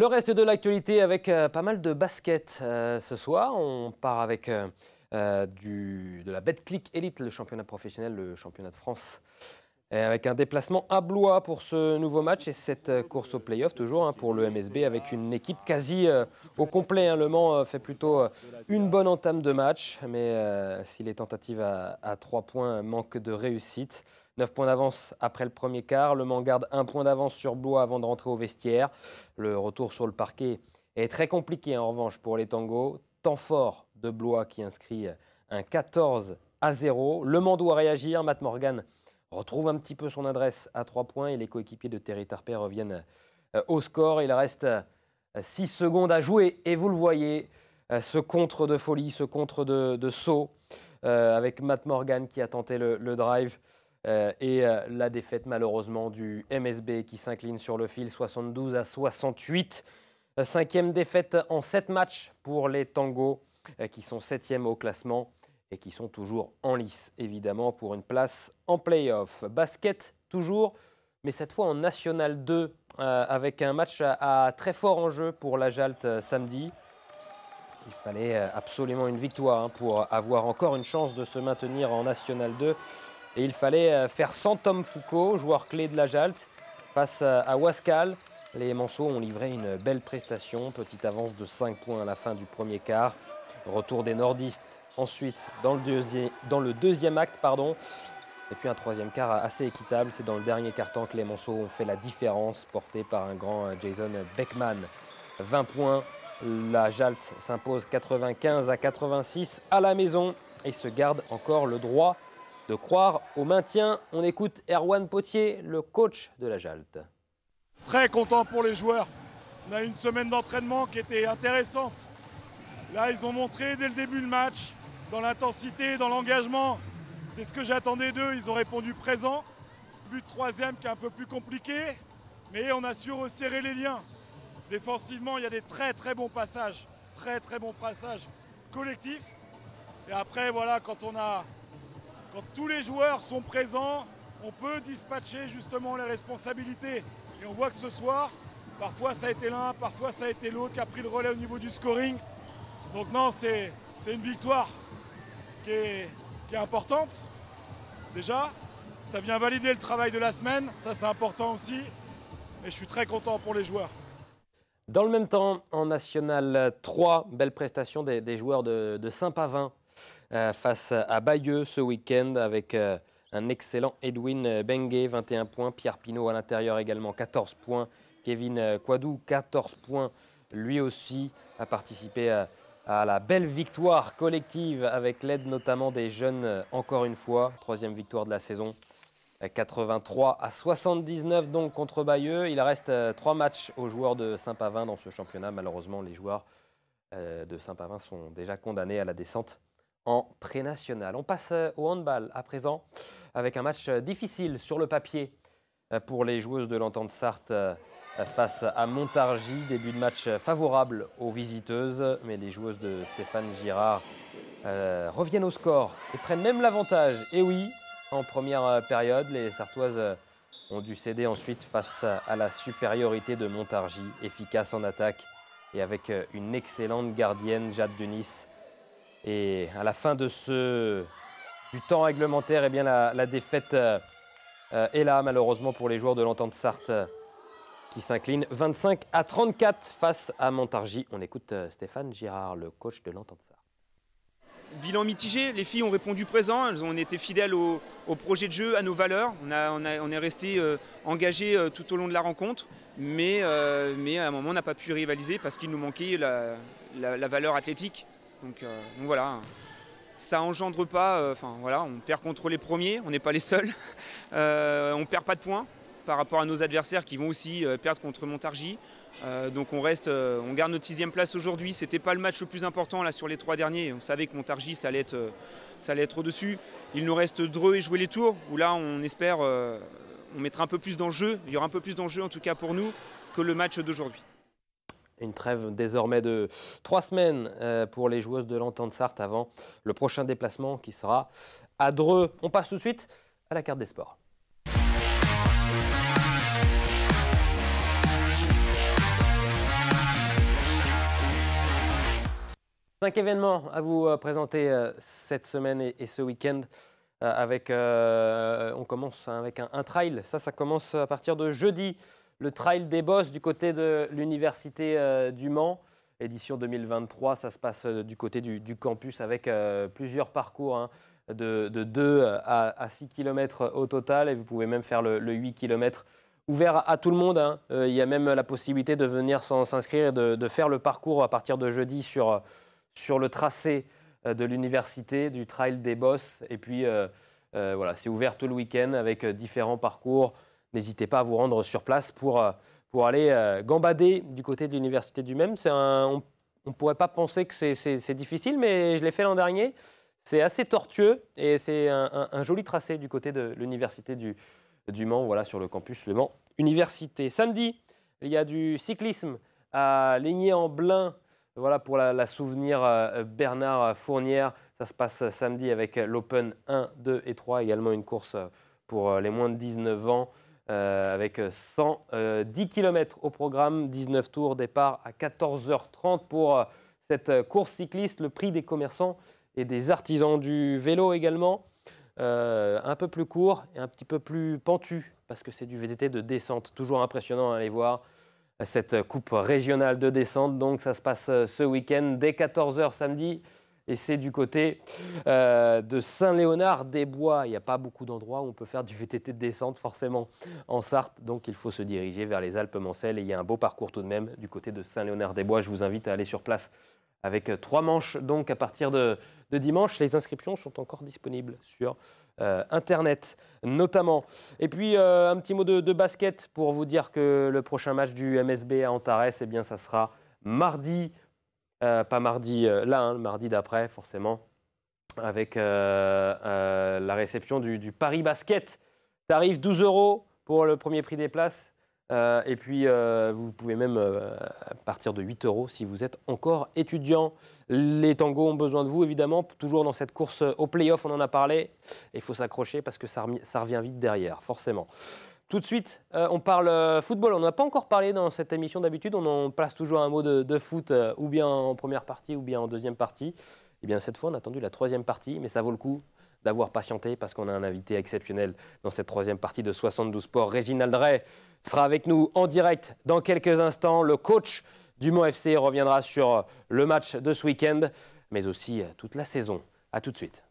Le reste de l'actualité avec euh, pas mal de basket euh, ce soir. On part avec euh, du, de la click Elite, le championnat professionnel, le championnat de France avec un déplacement à Blois pour ce nouveau match et cette euh, course au play-off toujours hein, pour le MSB avec une équipe quasi euh, au complet. Hein. Le Mans euh, fait plutôt une bonne entame de match, mais si les tentatives à, trois points manquent de réussite, 9 points d'avance après le premier quart, le Mans garde un point d'avance sur Blois avant de rentrer au vestiaire. Le retour sur le parquet est très compliqué en revanche pour les tangos. Temps fort de Blois qui inscrit un 14 à 0. Le Mans doit réagir, Matt Morgan retrouve un petit peu son adresse à 3 points et les coéquipiers de Terry Tarpey reviennent euh, au score. Il reste 6 euh, secondes à jouer et vous le voyez, euh, ce contre de folie, ce contre de, saut avec Matt Morgan qui a tenté le, drive. et la défaite malheureusement du MSB qui s'incline sur le fil 72 à 68. Cinquième défaite en 7 matchs pour les Tango qui sont septième au classement et qui sont toujours en lice, évidemment, pour une place en play Basket, toujours, mais cette fois en National 2, euh, avec un match à, très fort enjeu pour la euh, samedi. Il fallait euh, absolument une victoire hein, pour avoir encore une chance de se maintenir en National 2. Et il fallait faire sans Tom Foucault, joueur clé de la Jalt, face à Wascal. Les Manceaux ont livré une belle prestation, petite avance de 5 points à la fin du premier quart. Retour des nordistes Ensuite, dans le, deuxième, acte, pardon, et puis un troisième quart assez équitable. C'est dans le dernier quart que les Monceaux ont fait la différence, porté par un grand euh, Jason Beckman. 20 points, la Jalte s'impose 95 à 86 à la maison et se garde encore le droit de croire au maintien. On écoute Erwan Potier, le coach de la Jalte. Très content pour les joueurs. On a une semaine d'entraînement qui était intéressante. Là, ils ont montré dès le début du match dans l'intensité, dans l'engagement. C'est ce que j'attendais d'eux, ils ont répondu présent. But troisième qui est un peu plus compliqué, mais on a su resserrer les liens. Défensivement, il y a des très très bons passages, très très bons passages collectifs. Et après, voilà, quand on a, quand tous les joueurs sont présents, on peut dispatcher justement les responsabilités. Et on voit que ce soir, parfois ça a été l'un, parfois ça a été l'autre qui a pris le relais au niveau du scoring. Donc non, c'est une victoire qui est, importante, déjà. Ça vient valider le travail de la semaine, ça c'est important aussi. Et je suis très content pour les joueurs. Dans le même temps, en National 3, belle prestation des, joueurs de, Saint-Pavin euh, face à Bayeux ce week-end avec euh, un excellent Edwin Bengue, 21 points. Pierre Pinault à l'intérieur également, 14 points. Kevin Quadou, euh, 14 points. Lui aussi a participé à à la belle victoire collective avec l'aide notamment des jeunes euh, encore une fois. Troisième victoire de la saison. 83 euh, à 79 donc contre Bayeux. Il reste euh, trois matchs aux joueurs de Saint-Pavin dans ce championnat. Malheureusement, les joueurs de Saint-Pavin sont déjà condamnés à la descente en pré-national. On passe au handball à présent avec un match difficile sur le papier pour les joueuses de l'entente Sarthe face à Montargis. Début de match favorable aux visiteuses, mais les joueuses de Stéphane Girard euh, reviennent au score et prennent même l'avantage. Et oui, en première période, les Sartoises ont dû céder ensuite face à la supériorité de Montargis, efficace en attaque et avec une excellente gardienne, Jade Dunis Et à la fin de ce du temps réglementaire, eh bien la, défaite euh, est là, malheureusement pour les joueurs de l'entente Sarthe qui s'incline 25 à 34 face à Montargis. On écoute euh, Stéphane Girard, le coach de ça Bilan mitigé, les filles ont répondu présent, elles ont été fidèles au, projet de jeu, à nos valeurs. On, est resté euh, engagés euh, tout au long de la rencontre, mais, à un moment on n'a pas pu rivaliser parce qu'il nous manquait la, valeur athlétique. Donc, donc, voilà, ça engendre pas, enfin voilà, on perd contre les premiers, on n'est pas les seuls, on perd pas de points, par rapport à nos adversaires qui vont aussi euh, perdre contre Montargis. Euh, donc on reste, euh, on garde notre sixième place aujourd'hui. C'était pas le match le plus important là sur les trois derniers. On savait que Montargis ça allait être, allait au-dessus. Il nous reste Dreux et jouer les tours où là on espère on mettra un peu plus d'enjeu, Il y aura un peu plus d'enjeu en tout cas pour nous que le match d'aujourd'hui. Une trêve désormais de trois semaines pour les joueuses de l'Entente Sarthe avant le prochain déplacement qui sera à Dreux. On passe tout de suite à la carte des sports. Cinq événements à vous euh, présenter euh, cette semaine et ce week-end. Euh, avec, on commence hein, avec un, un, trail. Ça, ça commence à partir de jeudi. Le trail des bosses du côté de l'université du Mans. Édition 2023, ça se passe du côté du, campus avec plusieurs parcours hein, de, 2 à, 6 km au total. Et vous pouvez même faire le, 8 km ouvert à tout le monde. Hein. il y a même la possibilité de venir s'inscrire et de, de, faire le parcours à partir de jeudi sur sur le tracé euh, de l'université, du Trail des Bosses. Et puis, euh, euh, voilà, c'est ouvert tout le week-end avec différents parcours. N'hésitez pas à vous rendre sur place pour, pour aller gambader du côté de l'université du même. on ne pourrait pas penser que c'est difficile, mais je l'ai fait l'an dernier. C'est assez tortueux et c'est un, joli tracé du côté de l'université du, du Mans, voilà, sur le campus Le Mans Université. Samedi, il y a du cyclisme à Ligné-en-Blain. Voilà pour la, souvenir euh, Bernard Fournière. Ça se passe euh, samedi avec euh, l'Open 1, 2 et 3. Également une course pour les moins de 19 ans avec 110 km au programme, 19 tours, départ à 14h30 pour cette course cycliste, le prix des commerçants et des artisans du vélo également. un peu plus court et un petit peu plus pentu parce que c'est du VTT de descente. Toujours impressionnant à aller voir cette coupe régionale de descente. Donc ça se passe euh, ce week-end dès 14h samedi. Et c'est du côté euh, de Saint-Léonard-des-Bois. Il n'y a pas beaucoup d'endroits où on peut faire du VTT de descente, forcément, en Sarthe. Donc il faut se diriger vers les Alpes-Mancelles. Et il y a un beau parcours tout de même du côté de Saint-Léonard-des-Bois. Je vous invite à aller sur place avec euh, trois manches donc à partir de, dimanche. Les inscriptions sont encore disponibles sur euh, Internet notamment. Et puis euh, un petit mot de, basket pour vous dire que le prochain match du MSB à Antares, eh bien ça sera mardi, pas mardi là, hein, mardi d'après forcément, avec la réception du, du Paris Basket. Tarif 12 euros pour le premier prix des places. Euh, et puis, euh, vous pouvez même euh, partir de 8 euros si vous êtes encore étudiant. Les tangos ont besoin de vous, évidemment, toujours dans cette course au play on en a parlé. Il faut s'accrocher parce que ça, revient vite derrière, forcément. Tout de suite, on parle football. On n'a pas encore parlé dans cette émission d'habitude. On en place toujours un mot de, de foot, ou bien en première partie, ou bien en deuxième partie. Et eh bien, cette fois, on a attendu la troisième partie, mais ça vaut le coup d'avoir patienté parce qu'on a un invité exceptionnel dans cette troisième partie de 72 Sports. Réginald Ray sera avec nous en direct dans quelques instants. Le coach du Mont FC reviendra sur le match de ce week-end, mais aussi toute la saison. A tout de suite.